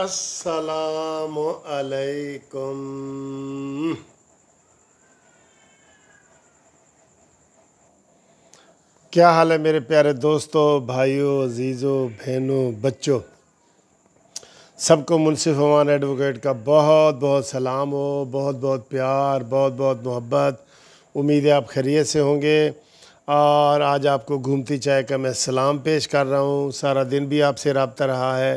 असलकुम क्या हाल है मेरे प्यारे दोस्तों भाइयों अजीज़ों बहनों बच्चों सबको मुनसिफ अमान एडवोकेट का बहुत बहुत सलाम हो बहुत बहुत प्यार बहुत बहुत मोहब्बत उम्मीद है आप खैरियत से होंगे और आज आपको घूमती चाय का मैं सलाम पेश कर रहा हूँ सारा दिन भी आपसे रबता रहा है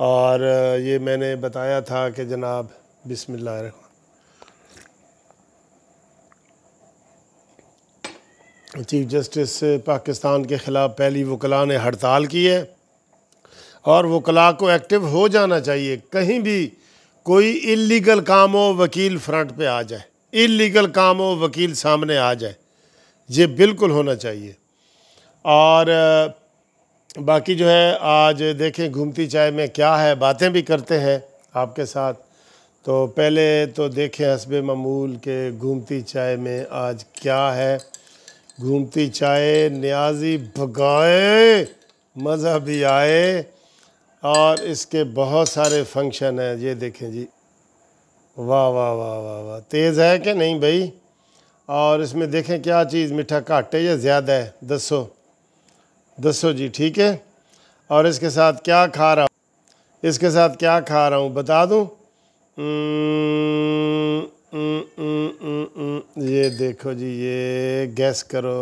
और ये मैंने बताया था कि जनाब बिसमिल्ल चीफ जस्टिस पाकिस्तान के ख़िलाफ़ पहली वकला ने हड़ताल की है और वकला को एक्टिव हो जाना चाहिए कहीं भी कोई इलीगल काम हो वकील फ्रंट पे आ जाए इलीगल काम हो वकील सामने आ जाए ये बिल्कुल होना चाहिए और बाकी जो है आज देखें घूमती चाय में क्या है बातें भी करते हैं आपके साथ तो पहले तो देखें हसब ममूल के घूमती चाय में आज क्या है घूमती चाय न्याजी भगाए मज़ा भी आए और इसके बहुत सारे फंक्शन हैं ये देखें जी वाह वाह वाह वाह वाह तेज़ है कि नहीं भाई और इसमें देखें क्या चीज़ मीठा घट है या ज़्यादा है दसो दसो जी ठीक है और इसके साथ क्या खा रहा हूँ इसके साथ क्या खा रहा हूँ बता दूँ ये देखो जी ये गैस करो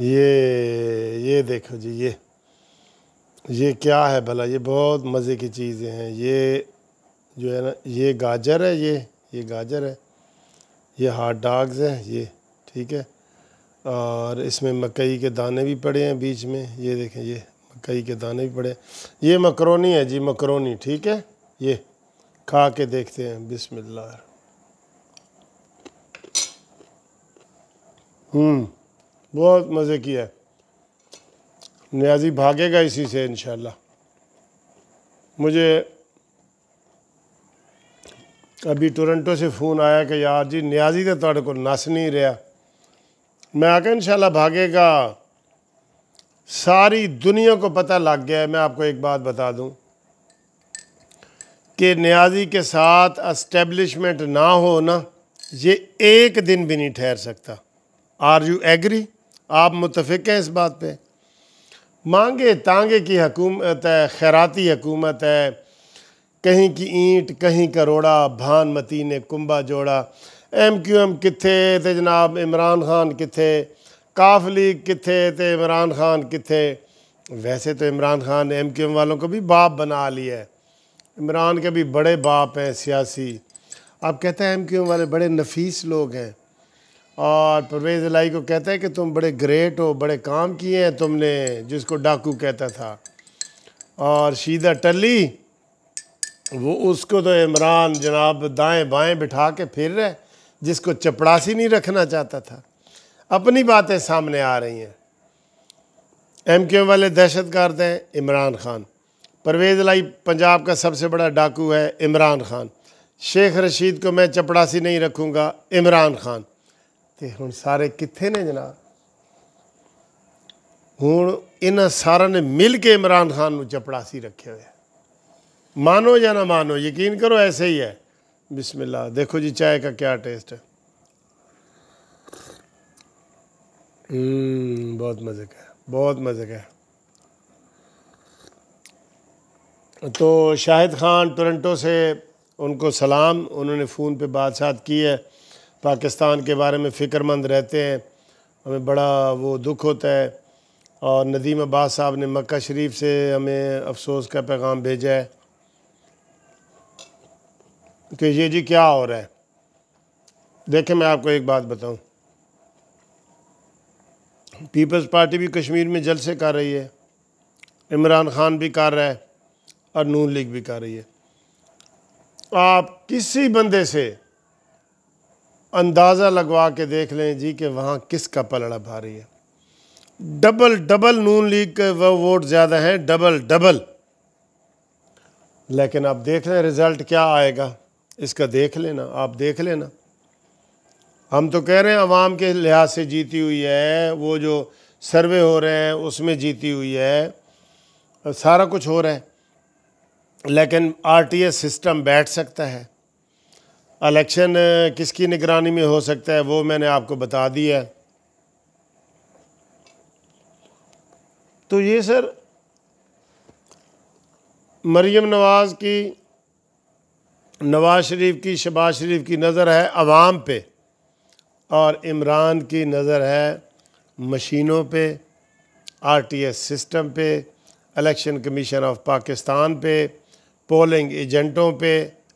ये ये देखो जी ये ये क्या है भला ये बहुत मज़े की चीज़ें हैं ये जो है ना ये गाजर है ये ये गाजर है ये हॉट डाग्स है ये ठीक है और इसमें मकई के दाने भी पड़े हैं बीच में ये देखें ये मकई के दाने भी पड़े ये मकरोनी है जी मकरोनी ठीक है ये खा के देखते हैं बिस्मिल्लाह हम्म बहुत मज़े की है न्याजी भागेगा इसी से इन मुझे अभी टोरंटो से फ़ोन आया कि यार जी न्याजी तो थोड़े को नस नहीं रहा मैं आका इंशाल्लाह भागेगा सारी दुनिया को पता लग गया है मैं आपको एक बात बता दूं कि न्याजी के साथ अस्टेब्लिशमेंट ना हो ना ये एक दिन भी नहीं ठहर सकता आर यू एग्री आप मुतफ़िक हैं इस बात पे मांगे तांगे की हकूमत है खैराती हकूमत है कहीं की ईंट कहीं का रोड़ा भान मतीने ने कुंबा जोड़ा एम क्यू एम किथे ते जनाब इमरान खान किथे काफ लीग किथे ते इमरान खान किथे वैसे तो Imran Khan M Q M वालों को भी बाप बना लिया है इमरान के भी बड़े बाप हैं सियासी आप कहते हैं एम क्यू एम वाले बड़े नफीस लोग हैं और परवेज़ अलाई को कहता है कि तुम बड़े ग्रेट हो बड़े काम किए हैं तुमने जिसको डाकू कहता था और शीदा टली वो उसको तो इमरान जनाब दाएं बाएं बिठा के फिर रहे जिसको चपड़ासी नहीं रखना चाहता था अपनी बातें सामने आ रही हैं एम क्यू वाले दहशत गर्द हैं इमरान खान परवेज़ लाई पंजाब का सबसे बड़ा डाकू है इमरान खान शेख रशीद को मैं चपड़ासी नहीं रखूँगा इमरान खान तो हूँ सारे कितने ने जनाब हूँ इन सारा ने मिल के इमरान खान चपड़ासी रखे हुए मानो या ना मानो यकीन करो ऐसे ही है बिस्मिल्लाह देखो जी चाय का क्या टेस्ट है हम्म, बहुत मज़े का है बहुत मज़े का है तो शाहिद ख़ान टोरंटो से उनको सलाम उन्होंने फ़ोन पे साथ की है पाकिस्तान के बारे में फ़िक्रमंद रहते हैं हमें बड़ा वो दुख होता है और नदीम अब्बास साहब ने मक्का शरीफ से हमें अफसोस का पैगाम भेजा है कि ये जी क्या हो रहा है देखें मैं आपको एक बात बताऊं पीपल्स पार्टी भी कश्मीर में जलसे कर रही है इमरान खान भी कर रहा है और नून लीग भी कर रही है आप किसी बंदे से अंदाज़ा लगवा के देख लें जी कि वहाँ किसका पलड़ा भारी है डबल डबल नून लीग के वो वोट ज़्यादा हैं डबल डबल लेकिन आप देख लें रिज़ल्ट क्या आएगा इसका देख लेना आप देख लेना हम तो कह रहे हैं आवाम के लिहाज से जीती हुई है वो जो सर्वे हो रहे हैं उसमें जीती हुई है सारा कुछ हो रहा है लेकिन आरटीएस सिस्टम बैठ सकता है इलेक्शन किसकी निगरानी में हो सकता है वो मैंने आपको बता दिया है तो ये सर मरियम नवाज़ की नवाज शरीफ की शबाज शरीफ की नज़र है आवाम पे और इमरान की नज़र है मशीनों पे आरटीएस सिस्टम पे इलेक्शन कमीशन ऑफ पाकिस्तान पे पोलिंग एजेंटों पे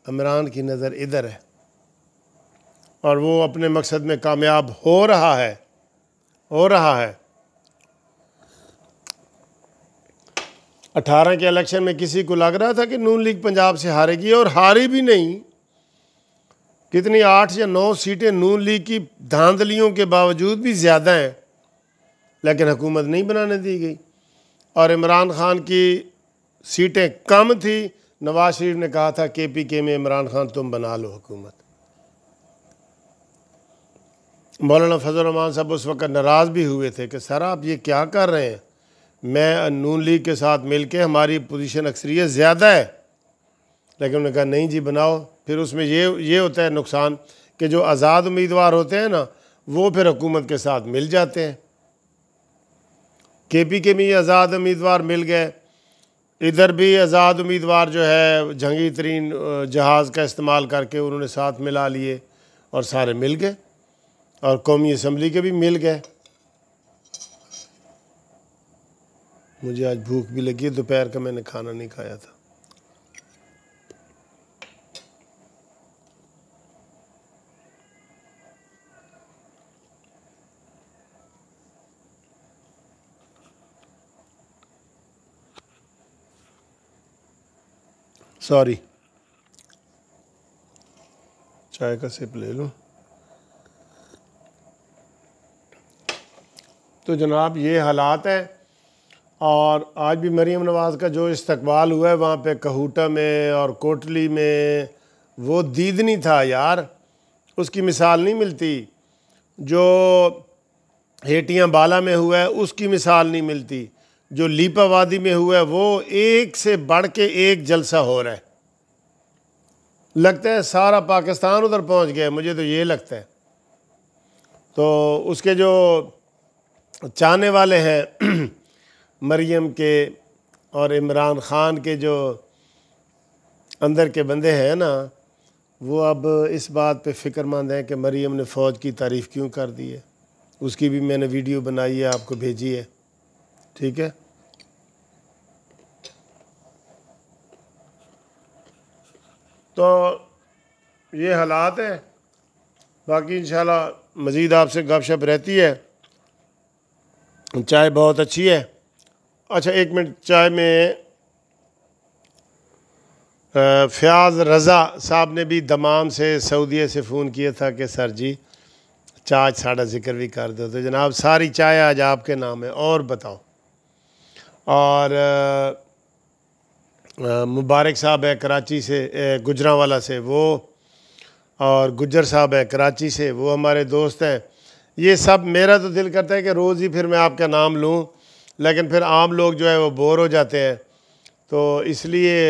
इमरान की नज़र इधर है और वो अपने मकसद में कामयाब हो रहा है हो रहा है अठारह के इलेक्शन में किसी को लग रहा था कि नून लीग पंजाब से हारेगी और हारी भी नहीं कितनी आठ या नौ सीटें नून लीग की धांधलियों के बावजूद भी ज़्यादा हैं लेकिन हुकूमत नहीं बनाने दी गई और इमरान खान की सीटें कम थी नवाज शरीफ ने कहा था के पी के में इमरान खान तुम बना लो हुकूमत मौलाना फजल रहमान साहब उस वक्त नाराज़ भी हुए थे कि सर आप ये क्या कर रहे हैं मैं नून लीग के साथ मिल के हमारी पोजीशन अक्सरियत ज़्यादा है लेकिन उन्होंने कहा नहीं जी बनाओ फिर उसमें ये ये होता है नुकसान कि जो आज़ाद उम्मीदवार होते हैं ना वो फिर हुकूमत के साथ मिल जाते हैं के पी के भी आज़ाद उम्मीदवार मिल गए इधर भी आज़ाद उम्मीदवार जो है जंगी तरीन जहाज़ का इस्तेमाल करके उन्होंने साथ मिला लिए और सारे मिल गए और कौमी असम्बली के भी मिल गए मुझे आज भूख भी लगी है दोपहर का मैंने खाना नहीं खाया था सॉरी चाय का सिप ले लूं तो जनाब ये हालात हैं और आज भी मरीम नवाज़ का जो इस्तकबाल हुआ है वहाँ पे कहूटा में और कोटली में वो दीदनी था यार उसकी मिसाल नहीं मिलती जो हेटियाँ बाला में हुआ है उसकी मिसाल नहीं मिलती जो लीपा वादी में हुआ है वो एक से बढ़ के एक जलसा हो रहा है लगता है सारा पाकिस्तान उधर पहुंच गया मुझे तो ये लगता है तो उसके जो चाहने वाले हैं मरीम के और इमरान ख़ान के जो अंदर के बंदे हैं ना वो अब इस बात पे फ़िक्रमंद हैं कि मरीम ने फ़ौज की तारीफ़ क्यों कर दी है उसकी भी मैंने वीडियो बनाई है आपको भेजी है ठीक है तो ये हालात हैं बाकी इन मज़ीद आपसे गपशप रहती है चाय बहुत अच्छी है अच्छा एक मिनट चाय में फयाज रज़ा साहब ने भी दमाम से सऊदी से फ़ोन किया था कि सर जी चाय साढ़ा ज़िक्र भी कर दो तो जनाब सारी चाय आज आपके नाम है और बताओ और मुबारक साहब है कराची से गुजरावाला से वो और गुजर साहब है कराची से वो हमारे दोस्त हैं ये सब मेरा तो दिल करता है कि रोज़ ही फिर मैं आपका नाम लूँ लेकिन फिर आम लोग जो है वो बोर हो जाते हैं तो इसलिए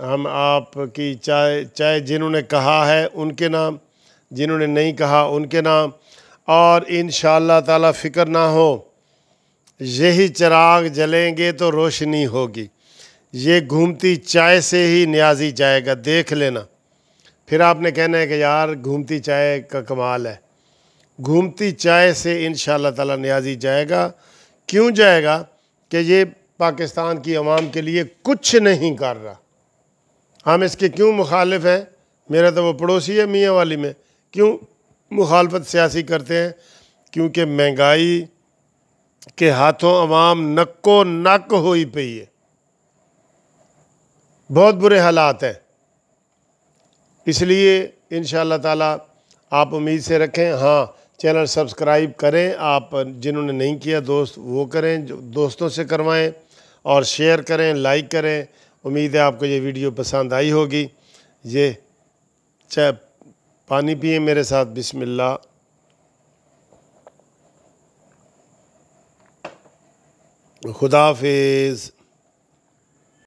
हम आपकी चाहे चाहे जिन्होंने कहा है उनके नाम जिन्होंने नहीं कहा उनके नाम और इन ताला फ़िक्र ना हो यही चिराग जलेंगे तो रोशनी होगी ये घूमती चाय से ही न्याजी जाएगा देख लेना फिर आपने कहना है कि यार घूमती चाय का कमाल है घूमती चाय से इन ताला न्याजी जाएगा क्यों जाएगा कि ये पाकिस्तान की आवाम के लिए कुछ नहीं कर रहा हम इसके क्यों मुखालिफ हैं मेरा तो वो पड़ोसी है मियाँ वाली में क्यों मुखालफत सियासी करते हैं क्योंकि महंगाई के हाथों आवाम नक्को नक ही पी है बहुत बुरे हालात हैं इसलिए इन शाह आप उम्मीद से रखें हाँ चैनल सब्सक्राइब करें आप जिन्होंने नहीं किया दोस्त वो करें जो दोस्तों से करवाएं और शेयर करें लाइक करें उम्मीद है आपको ये वीडियो पसंद आई होगी ये चाहे पानी पिए मेरे साथ बिस्मिल्लाह खुदा हाफिज़